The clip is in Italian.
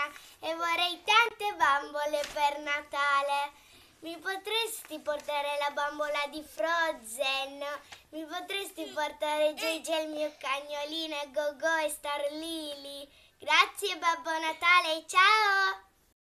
carina e vorrei tante bambole per Natale. Mi potresti portare la bambola di Frozen? Mi potresti portare eh. Gigi e il mio cagnolino e Gogo e Star Lily? Grazie Babbo Natale, ciao!